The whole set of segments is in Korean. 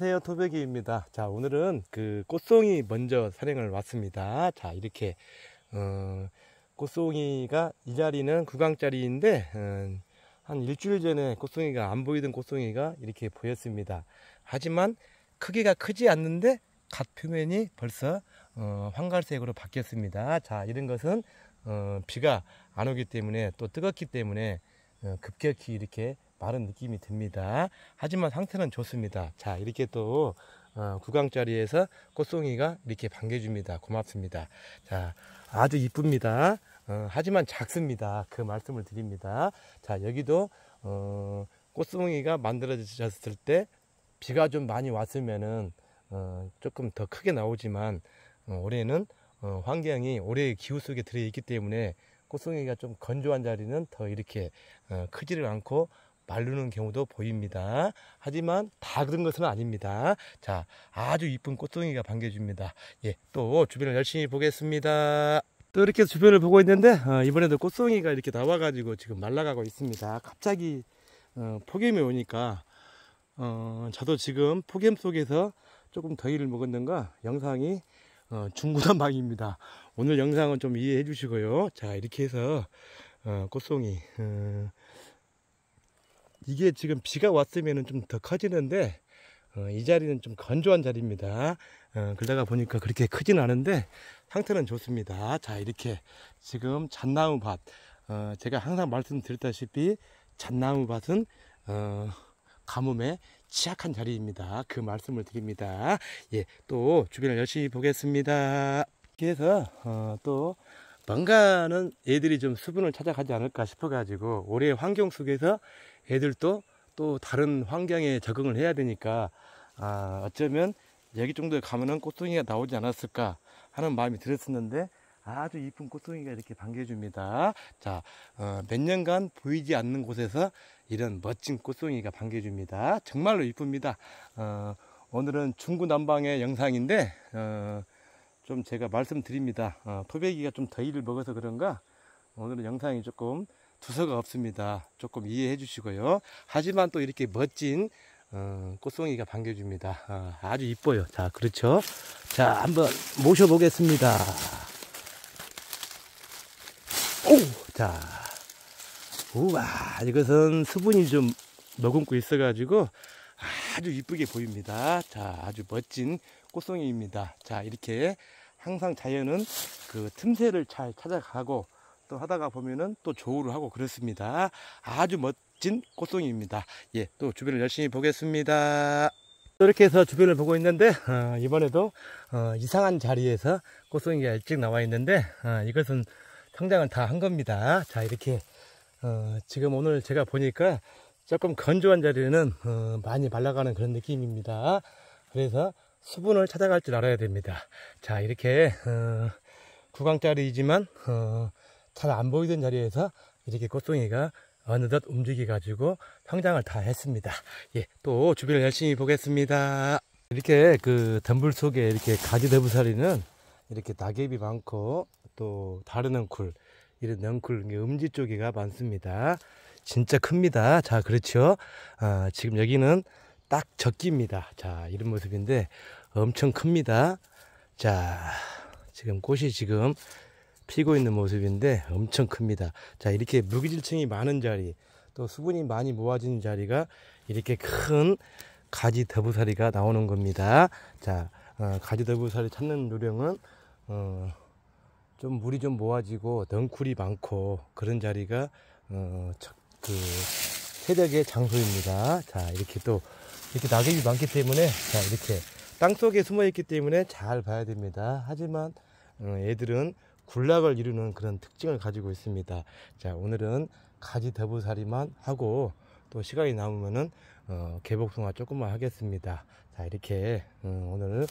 안녕하세요 토백이입니다 자 오늘은 그 꽃송이 먼저 산행을 왔습니다 자 이렇게 어, 꽃송이가 이 자리는 구강자리인데 음, 어, 한 일주일 전에 꽃송이가 안 보이던 꽃송이가 이렇게 보였습니다 하지만 크기가 크지 않는데 갓 표면이 벌써 어, 황갈색으로 바뀌었습니다 자 이런 것은 어, 비가 안 오기 때문에 또 뜨겁기 때문에 어, 급격히 이렇게 많른 느낌이 듭니다. 하지만 상태는 좋습니다. 자, 이렇게 또 어, 구강자리에서 꽃송이가 이렇게 반겨줍니다. 고맙습니다. 자, 아주 이쁩니다. 어, 하지만 작습니다. 그 말씀을 드립니다. 자, 여기도 어, 꽃송이가 만들어졌을 때 비가 좀 많이 왔으면은 어, 조금 더 크게 나오지만 어, 올해는 어, 환경이 올해의 기후 속에 들어있기 때문에 꽃송이가 좀 건조한 자리는 더 이렇게 어, 크지를 않고 마르는 경우도 보입니다. 하지만 다 그런 것은 아닙니다. 자, 아주 이쁜 꽃송이가 반겨줍니다. 예, 또 주변을 열심히 보겠습니다. 또 이렇게 주변을 보고 있는데 어, 이번에도 꽃송이가 이렇게 나와가지고 지금 말라가고 있습니다. 갑자기 어, 폭염이 오니까 어, 저도 지금 폭염 속에서 조금 더위를 먹었는가 영상이 어, 중구난방입니다. 오늘 영상은 좀 이해해 주시고요. 자 이렇게 해서 어, 꽃송이 어, 이게 지금 비가 왔으면 좀 더 커지는데 어, 이 자리는 좀 건조한 자리입니다 어, 그러다가 보니까 그렇게 크진 않은데 상태는 좋습니다 자 이렇게 지금 잣나무밭 어, 제가 항상 말씀드렸다시피 잣나무밭은 어, 가뭄에 취약한 자리입니다 그 말씀을 드립니다 예 또 주변을 열심히 보겠습니다 그래서 어, 또 뭔가는 애들이 좀 수분을 찾아가지 않을까 싶어 가지고 올해 환경 속에서 애들도 또 다른 환경에 적응을 해야 되니까 아, 어쩌면 여기 정도에 가면은 꽃송이가 나오지 않았을까 하는 마음이 들었었는데 아주 이쁜 꽃송이가 이렇게 반겨줍니다. 자, 어, 몇 년간 보이지 않는 곳에서 이런 멋진 꽃송이가 반겨줍니다. 정말로 이쁩니다. 어, 오늘은 중구난방의 영상인데 어, 좀 제가 말씀드립니다. 어, 토배기가 좀 더위를 먹어서 그런가 오늘은 영상이 조금 두서가 없습니다. 조금 이해해 주시고요. 하지만 또 이렇게 멋진 어, 꽃송이가 반겨줍니다. 어, 아주 이뻐요. 자, 그렇죠. 자, 한번 모셔보겠습니다. 오! 자, 우와, 이것은 수분이 좀 머금고 있어가지고 아주 이쁘게 보입니다. 자, 아주 멋진 꽃송이입니다. 자, 이렇게 항상 자연은 그 틈새를 잘 찾아가고 또 하다가 보면은 또 조우를 하고 그렇습니다. 아주 멋진 꽃송이입니다. 예, 또 주변을 열심히 보겠습니다. 이렇게 해서 주변을 보고 있는데 어, 이번에도 어, 이상한 자리에서 꽃송이가 일찍 나와 있는데 어, 이것은 성장은 다 한 겁니다. 자 이렇게 어, 지금 오늘 제가 보니까 조금 건조한 자리는 어, 많이 말라가는 그런 느낌입니다. 그래서 수분을 찾아갈 줄 알아야 됩니다. 자 이렇게 어, 구강자리이지만 잘안 보이던 자리에서 이렇게 꽃송이가 어느덧 움직여가지고 성장을 다 했습니다. 예, 또 주변을 열심히 보겠습니다. 이렇게 그 덤불 속에 이렇게 가지 대부살이는 이렇게 낙엽이 많고 또 다른 넝쿨 이런 넝쿨 음지 쪽이가 많습니다. 진짜 큽니다. 자, 그렇죠. 아, 지금 여기는 딱 적기입니다. 자, 이런 모습인데 엄청 큽니다. 자, 지금 꽃이 지금 피고 있는 모습인데 엄청 큽니다. 자, 이렇게 무기질층이 많은 자리, 또 수분이 많이 모아진 자리가 이렇게 큰 가지 더부사리가 나오는 겁니다. 자, 어, 가지 더부사리 찾는 요령은 어, 좀 물이 좀 모아지고 덩굴이 많고 그런 자리가 어, 그 새벽의 장소입니다. 자, 이렇게 또 이렇게 낙엽이 많기 때문에 자, 이렇게 땅 속에 숨어 있기 때문에 잘 봐야 됩니다. 하지만 어, 애들은 군락을 이루는 그런 특징을 가지고 있습니다. 자, 오늘은 가지 대부살이만 하고 또 시간이 남으면은 어, 개복숭아 조금만 하겠습니다. 자, 이렇게 음, 오늘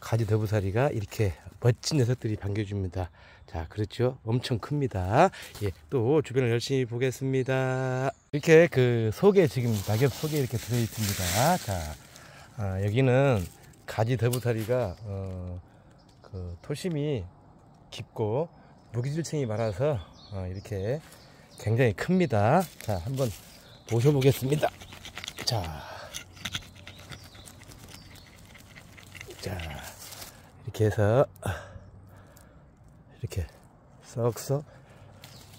가지 대부살이가 이렇게 멋진 녀석들이 반겨줍니다. 자, 그렇죠? 엄청 큽니다. 예, 또 주변을 열심히 보겠습니다. 이렇게 그 속에 지금 낙엽 속에 이렇게 들어 있습니다. 자, 아, 여기는 가지 대부살이가 어, 그 토심이 깊고 무기질층이 많아서 어, 이렇게 굉장히 큽니다. 자, 한번 보셔보겠습니다 자, 자, 이렇게 해서 이렇게 썩썩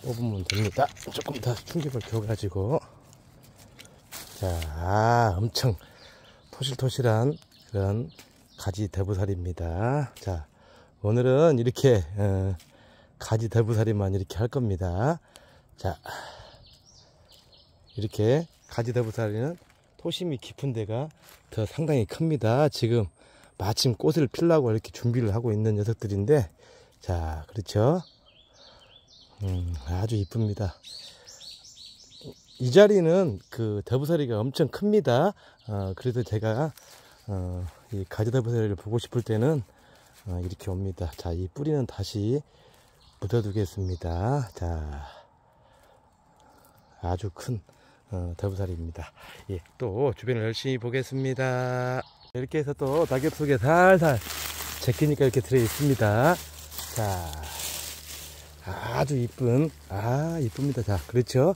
뽑으면 됩니다. 조금 더 충격을 줘가지고 자, 엄청 토실토실한 그런 가지 대부살입니다. 자, 오늘은 이렇게 어, 가지 대부살이만 이렇게 할 겁니다 자 이렇게 가지 대부살이는 토심이 깊은 데가 더 상당히 큽니다 지금 마침 꽃을 필라고 이렇게 준비를 하고 있는 녀석들인데 자 그렇죠 음, 아주 이쁩니다 이 자리는 그 대부사리가 엄청 큽니다 어, 그래서 제가 어, 이 가지 대부사리를 보고 싶을 때는 아, 이렇게 옵니다 자이 뿌리는 다시 묻어 두겠습니다 자 아주 큰 어, 대부살입니다 예, 또 주변을 열심히 보겠습니다 이렇게 해서 또 낙엽 속에 살살 제끼니까 이렇게 들어 있습니다 자 아주 이쁜 아 이쁩니다 자 그렇죠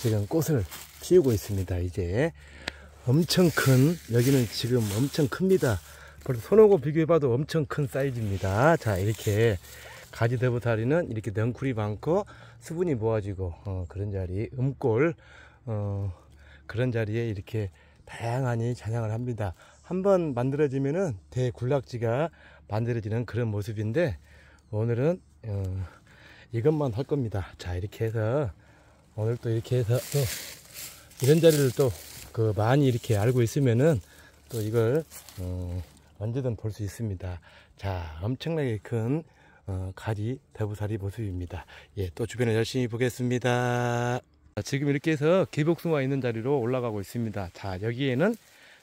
지금 꽃을 피우고 있습니다 이제 엄청 큰 여기는 지금 엄청 큽니다 벌써 손하고 비교해봐도 엄청 큰 사이즈입니다. 자 이렇게 가지 대보다리는 이렇게 넝쿨이 많고 수분이 모아지고 어, 그런 자리 음골 어, 그런 자리에 이렇게 다양하니 자양을 합니다. 한번 만들어지면은 대군락지가 만들어지는 그런 모습인데 오늘은 어, 이것만 할 겁니다. 자 이렇게 해서 오늘 또 이렇게 해서 또 이런 자리를 또그 많이 이렇게 알고 있으면은 또 이걸 어, 언제든 볼 수 있습니다. 자, 엄청나게 큰 어, 가리대부사리 모습입니다. 예, 또 주변을 열심히 보겠습니다. 자, 지금 이렇게 해서 개복숭아 있는 자리로 올라가고 있습니다. 자, 여기에는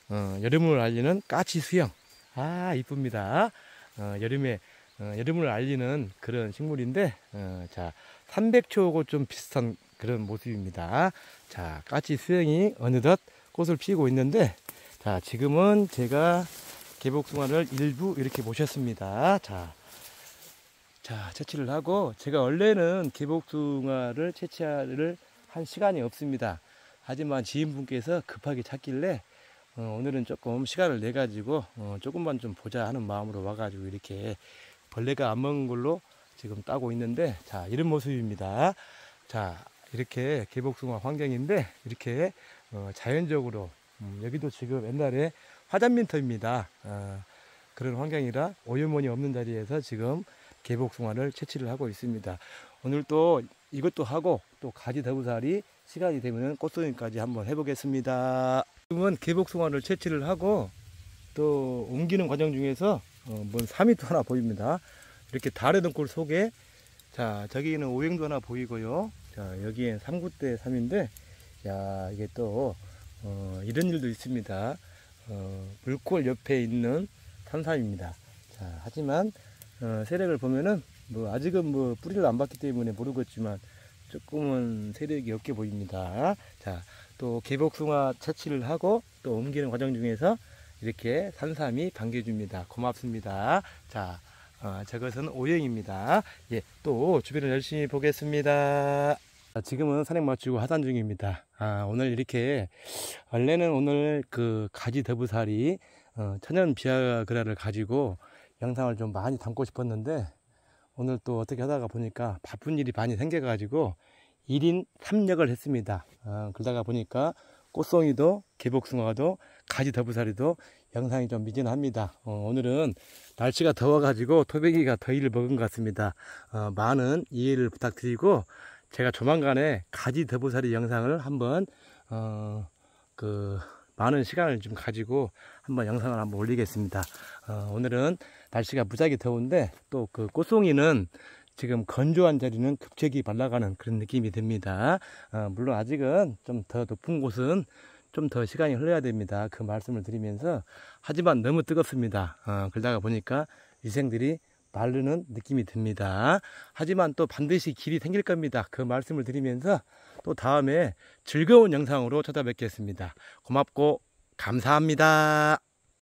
어, 여름을 알리는 까치 수영. 아, 이쁩니다. 어, 여름에 어, 여름을 알리는 그런 식물인데 어, 자 300초하고 좀 비슷한 그런 모습입니다. 자 까치 수영이 어느덧 꽃을 피우고 있는데 자 지금은 제가 개복숭아를 일부 이렇게 모셨습니다. 자, 자 채취를 하고 제가 원래는 개복숭아를 채취를 한 시간이 없습니다. 하지만 지인분께서 급하게 찾길래 어, 오늘은 조금 시간을 내 가지고 어, 조금만 좀 보자 하는 마음으로 와가지고 이렇게 벌레가 안 먹은 걸로 지금 따고 있는데 자 이런 모습입니다. 자 이렇게 개복숭아 환경인데 이렇게 어, 자연적으로 음, 여기도 지금 옛날에 화산민터입니다. 아, 그런 환경이라 오염원이 없는 자리에서 지금 개복숭아를 채취를 하고 있습니다. 오늘 또 이것도 하고 또 가지 더부살이 시간이 되면 꽃소년까지 한번 해보겠습니다. 지금은 개복숭아를 채취를 하고 또 옮기는 과정 중에서 어, 뭔 삼이 또 하나 보입니다. 이렇게 달의 등골 속에 자 저기는 오행도 하나 보이고요. 자 여기엔 삼구대 삼인데 야 이게 또 어, 이런 일도 있습니다. 어, 물골 옆에 있는 탄삼입니다. 자, 하지만 어, 세력을 보면은 뭐 아직은 뭐 뿌리를 안 봤기 때문에 모르겠지만 조금은 세력이 없게 보입니다. 자, 또 개복숭아 채취를 하고 또 옮기는 과정 중에서 이렇게 산삼이 반겨줍니다. 고맙습니다. 자, 어, 저것은 오형입니다. 예, 또 주변을 열심히 보겠습니다. 아, 지금은 산행 마치고 하산 중입니다. 아, 오늘 이렇게 원래는 오늘 그 가지 더부살이 어, 천연 비아그라를 가지고 영상을 좀 많이 담고 싶었는데 오늘 또 어떻게 하다가 보니까 바쁜 일이 많이 생겨가지고 1인 3역을 했습니다. 어, 그러다가 보니까 꽃송이도 개복숭아도 가지 더부살이도 영상이 좀 미진합니다. 어, 오늘은 날씨가 더워가지고 토베기가 더위를 먹은 것 같습니다. 어, 많은 이해를 부탁드리고 제가 조만간에 가지 더보살이 영상을 한번 어, 그 많은 시간을 좀 가지고 한번 영상을 한번 올리겠습니다. 어, 오늘은 날씨가 무지하게 더운데 또 그 꽃송이는 지금 건조한 자리는 급제기 발라가는 그런 느낌이 듭니다. 어, 물론 아직은 좀 더 높은 곳은 좀 더 시간이 흘러야 됩니다. 그 말씀을 드리면서 하지만 너무 뜨겁습니다. 어, 그러다가 보니까 위생들이 마르는 느낌이 듭니다. 하지만 또 반드시 길이 생길 겁니다. 그 말씀을 드리면서 또 다음에 즐거운 영상으로 찾아뵙겠습니다. 고맙고 감사합니다.